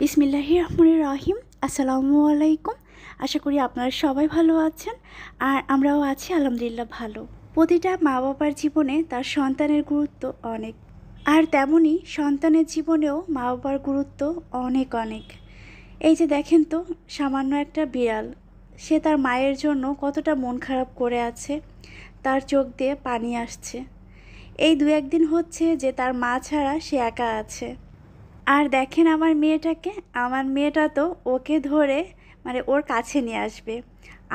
বিসমিল্লাহি রহমানির রাহিম আসসালামু আলাইকুম আশা করি আপনারা সবাই ভালো আছেন আর আমরাও আছি আলহামদুলিল্লাহ ভালো প্রতিটা মা বাবার জীবনে তার সন্তানের গুরুত্ব অনেক আর তেমনই সন্তানের জীবনেও মা বাবার গুরুত্ব অনেক অনেক এই যে দেখেন তো সামান্য একটা বিড়াল সে তার মায়ের জন্য কতটা মন খারাপ করে আছে তার চোখ দিয়ে পানি আসছে এই দু একদিন হচ্ছে যে তার মা ছাড়া সে একা আছে আর দেখেন আমার মেয়েটাকে আমার মেয়েটা তো ওকে ধরে মানে ওর কাছে নিয়ে আসবে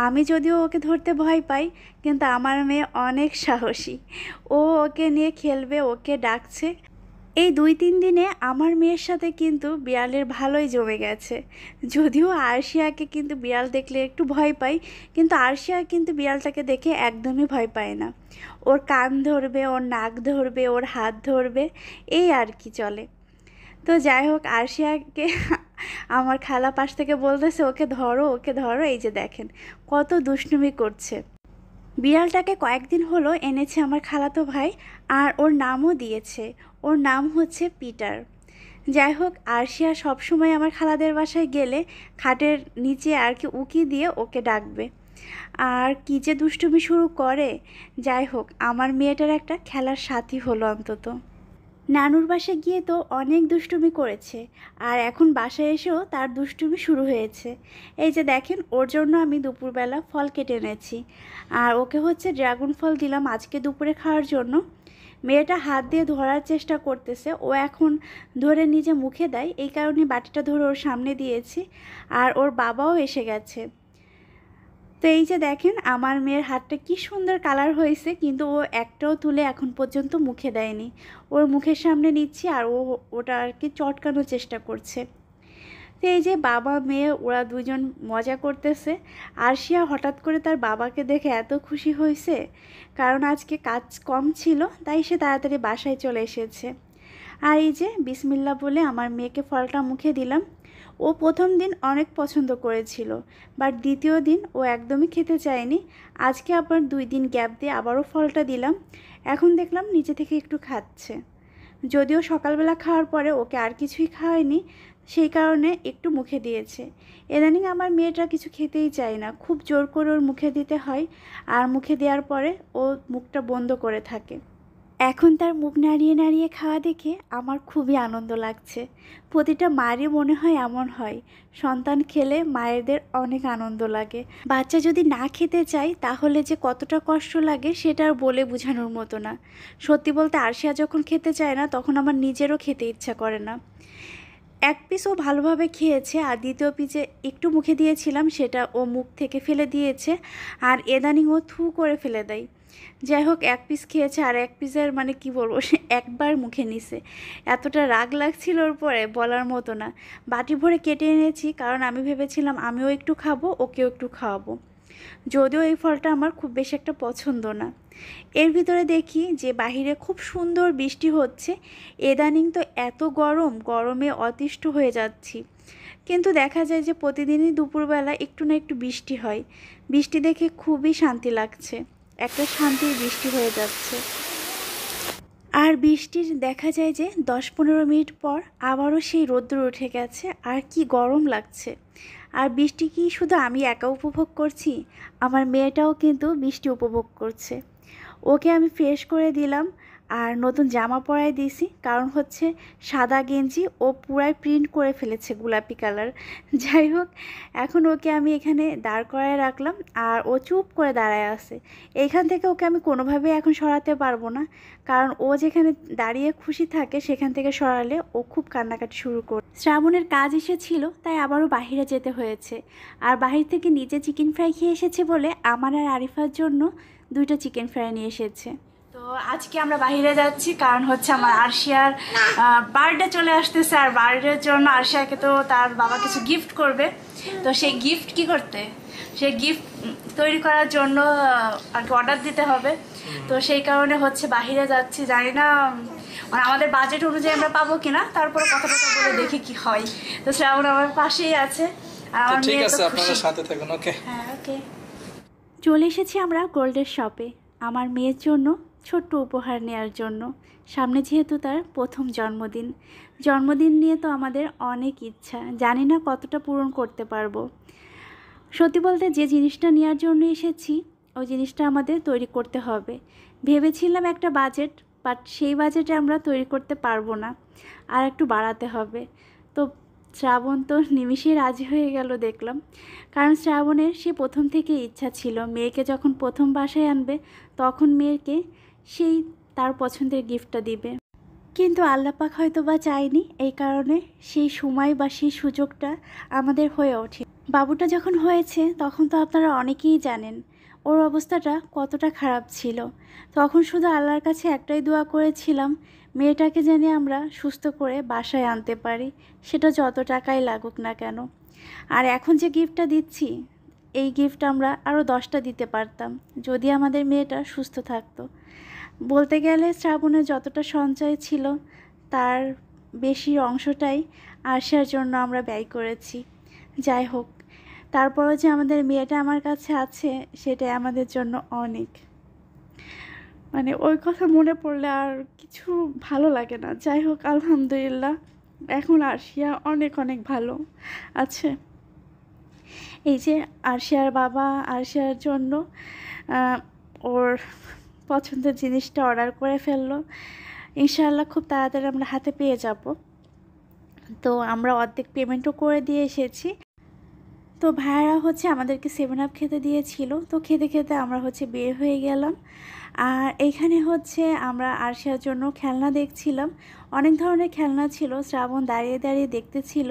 আমি যদিও ওকে ধরতে ভয় পাই কিন্তু আমার মেয়ে অনেক সাহসী ও ওকে নিয়ে খেলবে ওকে ডাকছে এই দুই তিন দিনে আমার মেয়ের সাথে কিন্তু বিড়ালের ভালোই জমে গেছে যদিও আরশিয়াকে কিন্তু বিড়াল দেখলে একটু ভয় পাই কিন্তু আরশিয়া কিন্তু বিড়ালটাকে দেখে একদমই ভয় পায় না ওর কান ধরবে ওর নাক ধরবে ওর হাত ধরবে এই আর কি চলে তো যাই হোক আরশিয়াকে আমার খালা পাশ থেকে বলতেছে ওকে ধরো ওকে ধরো এই যে দেখেন কত দুষ্টুমি করছে বিড়ালটাকে কয়েকদিন হলো এনেছে আমার খালাতো ভাই আর ওর নামও দিয়েছে ওর নাম হচ্ছে পিটার যাই হোক আরশিয়া সবসময় আমার খালাদের বাসায় গেলে খাটের নিচে আর কি উকি দিয়ে ওকে ডাকবে আর কী যে দুষ্টুমি শুরু করে যাই হোক আমার মেয়েটার একটা খেলার সাথী হলো অন্তত নানুর বাসে গিয়ে তো অনেক দুষ্টুমি করেছে আর এখন বাসায় এসেও তার দুষ্টুমি শুরু হয়েছে এই যে দেখেন ওর জন্য আমি দুপুরবেলা ফল কেটে এনেছি আর ওকে হচ্ছে ড্রাগন ফল দিলাম আজকে দুপুরে খাওয়ার জন্য মেয়েটা হাত দিয়ে ধরার চেষ্টা করতেছে ও এখন ধরে নিজে মুখে দেয় এই কারণে বাটিটা ধরে ওর সামনে দিয়েছি আর ওর বাবাও এসে গেছে তো এই যে দেখেন আমার মেয়ের হাতটা কি সুন্দর কালার হয়েছে কিন্তু ও একটাও তুলে এখন পর্যন্ত মুখে দেয়নি ওর মুখের সামনে নিচ্ছি আর ও ওটা আর কি চটকানোর চেষ্টা করছে তো এই যে বাবা মেয়ে ওরা দুজন মজা করতেছে আরশিয়া হঠাৎ করে তার বাবাকে দেখে এত খুশি হয়েছে কারণ আজকে কাজ কম ছিল তাই সে তাড়াতাড়ি বাসায় চলে এসেছে আর এই যে বিসমিল্লা বলে আমার মেয়েকে ফলটা মুখে দিলাম ও প্রথম দিন অনেক পছন্দ করেছিল বাট দ্বিতীয় দিন ও একদমই খেতে চায়নি আজকে আবার দুই দিন গ্যাপ দিয়ে আবারও ফলটা দিলাম এখন দেখলাম নিজে থেকে একটু খাচ্ছে যদিও সকালবেলা খাওয়ার পরে ওকে আর কিছুই খাওয়ায়নি সেই কারণে একটু মুখে দিয়েছে ইদানিং আমার মেয়েটা কিছু খেতেই চায় না খুব জোর করে ওর মুখে দিতে হয় আর মুখে দেওয়ার পরে ও মুখটা বন্ধ করে থাকে এখন তার মুখ নাড়িয়ে নাড়িয়ে খাওয়া দেখে আমার খুবই আনন্দ লাগছে প্রতিটা মায়েরই মনে হয় এমন হয় সন্তান খেলে মায়েদের অনেক আনন্দ লাগে বাচ্চা যদি না খেতে চায় তাহলে যে কতটা কষ্ট লাগে সেটা আর বলে বোঝানোর মতো না সত্যি বলতে আরশিয়া যখন খেতে চায় না তখন আমার নিজেরও খেতে ইচ্ছা করে না এক পিসও ভালোভাবে খেয়েছে আর দ্বিতীয় পিসে একটু মুখে দিয়েছিলাম সেটা ও মুখ থেকে ফেলে দিয়েছে আর এদানিং ও থু করে ফেলে দেয় যাই হোক এক পিস খেয়েছে আর এক পিসের মানে কি বলবো সে একবার মুখে নিছে এতটা রাগ লাগছিল ওর পরে বলার মতো না বাটি ভরে কেটে এনেছি কারণ আমি ভেবেছিলাম আমিও একটু খাবো ওকেও একটু খাওয়াবো যদিও এই ফলটা আমার খুব বেশি একটা পছন্দ না এর ভিতরে দেখি যে বাহিরে খুব সুন্দর বৃষ্টি হচ্ছে এদানিং তো এত গরম গরমে অতিষ্ঠ হয়ে যাচ্ছি কিন্তু দেখা যায় যে প্রতিদিনই দুপুরবেলা একটু না একটু বৃষ্টি হয় বৃষ্টি দেখে খুবই শান্তি লাগছে একটা শান্তির বৃষ্টি হয়ে যাচ্ছে আর বৃষ্টির দেখা যায় যে দশ পনেরো মিনিট পর আবারও সেই রোদ্র উঠে গেছে আর কি গরম লাগছে আর বৃষ্টি কি শুধু আমি একা উপভোগ করছি আমার মেয়েটাও কিন্তু বৃষ্টি উপভোগ করছে ওকে আমি ফ্রেশ করে দিলাম আর নতুন জামা পরাই দিয়েছি কারণ হচ্ছে সাদা গেঞ্জি ও পুরাই প্রিন্ট করে ফেলেছে গোলাপি কালার যাই হোক এখন ওকে আমি এখানে দাঁড় করায় রাখলাম আর ও চুপ করে দাঁড়ায় আছে এখান থেকে ওকে আমি কোনোভাবেই এখন সরাতে পারবো না কারণ ও যেখানে দাঁড়িয়ে খুশি থাকে সেখান থেকে সরালে ও খুব কান্নাকাটি শুরু করে শ্রাবণের কাজ এসেছিল তাই আবারও বাহিরে যেতে হয়েছে আর বাহির থেকে নিজে চিকেন ফ্রাই খেয়ে এসেছে বলে আমার আর আরিফার জন্য দুইটা চিকেন ফ্রাই নিয়ে এসেছে আজকে আমরা বাহিরে যাচ্ছি কারণ হচ্ছে আমার আরশিয়ার বার্থডে চলে আসতেছে আর বার্থডের জন্য আরশিয়াকে তো তার বাবা কিছু গিফট করবে তো সেই গিফট কি করতে সেই গিফট তৈরি করার জন্য আর কি অর্ডার দিতে হবে তো সেই কারণে হচ্ছে বাহিরে যাচ্ছি জানি না মানে আমাদের বাজেট অনুযায়ী আমরা পাবো কিনা তারপরে কথা কথা বলে দেখি কি হয় তো শ্রাবণ আমার পাশেই আছে আর আমার ঠিক আছে আপনারা সাথে থাকুন ওকে হ্যাঁ ওকে চলে এসেছি আমরা গোল্ডের শপে আমার মেয়ের জন্য ছোট্ট উপহার নেওয়ার জন্য সামনে যেহেতু তার প্রথম জন্মদিন জন্মদিন নিয়ে তো আমাদের অনেক ইচ্ছা জানি না কতটা পূরণ করতে পারবো সত্যি বলতে যে জিনিসটা নেওয়ার জন্য এসেছি ওই জিনিসটা আমাদের তৈরি করতে হবে ভেবেছিলাম একটা বাজেট বাট সেই বাজেটে আমরা তৈরি করতে পারবো না আর একটু বাড়াতে হবে তো শ্রাবণ তো নিমিষে রাজি হয়ে গেল দেখলাম কারণ শ্রাবণের সে প্রথম থেকে ইচ্ছা ছিল মেয়েকে যখন প্রথম বাসায় আনবে তখন মেয়েকে সেই তার পছন্দের গিফটটা দিবে কিন্তু আল্লাপাক হয়তো বা চায়নি এই কারণে সেই সময় বা সেই সুযোগটা আমাদের হয়ে ওঠে বাবুটা যখন হয়েছে তখন তো আপনারা অনেকেই জানেন ওর অবস্থাটা কতটা খারাপ ছিল তখন শুধু আল্লাহর কাছে একটাই দোয়া করেছিলাম মেয়েটাকে যেন আমরা সুস্থ করে বাসায় আনতে পারি সেটা যত টাকাই লাগুক না কেন আর এখন যে গিফটটা দিচ্ছি এই গিফট আমরা আরও দশটা দিতে পারতাম যদি আমাদের মেয়েটা সুস্থ থাকতো বলতে গেলে শ্রাবণের যতটা সঞ্চয় ছিল তার বেশি অংশটাই আসার জন্য আমরা ব্যয় করেছি যাই হোক তারপরও যে আমাদের মেয়েটা আমার কাছে আছে সেটাই আমাদের জন্য অনেক মানে ওই কথা মনে পড়লে আর কিছু ভালো লাগে না যাই হোক আলহামদুলিল্লাহ এখন আরশিয়া অনেক অনেক ভালো আছে এই যে আরশিয়ার বাবা আরশিয়ার জন্য ওর পছন্দের জিনিসটা অর্ডার করে ফেললো ইনশাআল্লাহ খুব তাড়াতাড়ি আমরা হাতে পেয়ে যাব তো আমরা অর্ধেক পেমেন্টও করে দিয়ে এসেছি তো ভাইয়ারা হচ্ছে আমাদেরকে সেভেন আপ খেতে দিয়েছিল তো খেতে খেতে আমরা হচ্ছে বের হয়ে গেলাম আর এখানে হচ্ছে আমরা আরশিয়ার জন্য খেলনা দেখছিলাম অনেক ধরনের খেলনা ছিল শ্রাবণ দাঁড়িয়ে দাঁড়িয়ে দেখতেছিল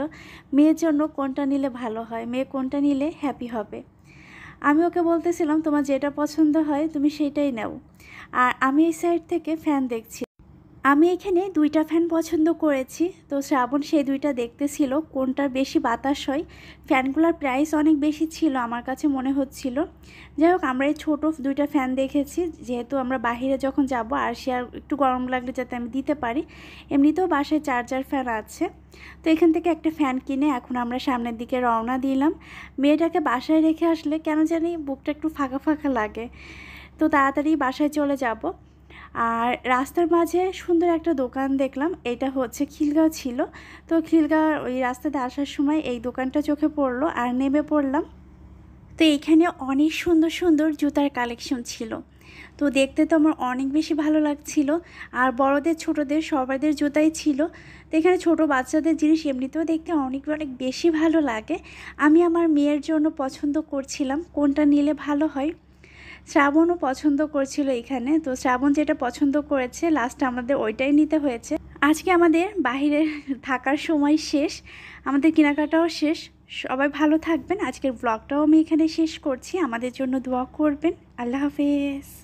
মেয়ের জন্য কোনটা নিলে ভালো হয় মেয়ে কোনটা নিলে হ্যাপি হবে আমি ওকে বলতেছিলাম তোমার যেটা পছন্দ হয় তুমি সেটাই নাও আর আমি এই সাইড থেকে ফ্যান দেখছি আমি এখানে দুইটা ফ্যান পছন্দ করেছি তো শ্রাবণ সেই দুইটা দেখতেছিল কোনটার বেশি বাতাস হয় ফ্যানগুলোর প্রাইস অনেক বেশি ছিল আমার কাছে মনে হচ্ছিল যাই হোক আমরা এই ছোটো দুইটা ফ্যান দেখেছি যেহেতু আমরা বাহিরে যখন যাব আর সে আর একটু গরম লাগলে যাতে আমি দিতে পারি এমনিতেও বাসায় চার্জার ফ্যান আছে তো এখান থেকে একটা ফ্যান কিনে এখন আমরা সামনের দিকে রওনা দিলাম মেয়েটাকে বাসায় রেখে আসলে কেন জানি বুকটা একটু ফাঁকা ফাঁকা লাগে তো তাড়াতাড়ি বাসায় চলে যাবো আর রাস্তার মাঝে সুন্দর একটা দোকান দেখলাম এটা হচ্ছে খিলগাঁও ছিল তো খিলগাঁও ওই রাস্তাতে আসার সময় এই দোকানটা চোখে পড়লো আর নেমে পড়লাম তো এইখানে অনেক সুন্দর সুন্দর জুতার কালেকশন ছিল তো দেখতে তো আমার অনেক বেশি ভালো লাগছিল আর বড়দের ছোটদের সবাইদের জুতাই ছিল তো এখানে ছোটো বাচ্চাদের জিনিস এমনিতেও দেখতে অনেক অনেক বেশি ভালো লাগে আমি আমার মেয়ের জন্য পছন্দ করছিলাম কোনটা নিলে ভালো হয় শ্রাবণও পছন্দ করছিল এখানে তো শ্রাবণ যেটা পছন্দ করেছে লাস্ট আমাদের ওইটাই নিতে হয়েছে আজকে আমাদের বাহিরে থাকার সময় শেষ আমাদের কেনাকাটাও শেষ সবাই ভালো থাকবেন আজকের ব্লগটাও আমি এখানে শেষ করছি আমাদের জন্য দোয়া করবেন আল্লাহ হাফেজ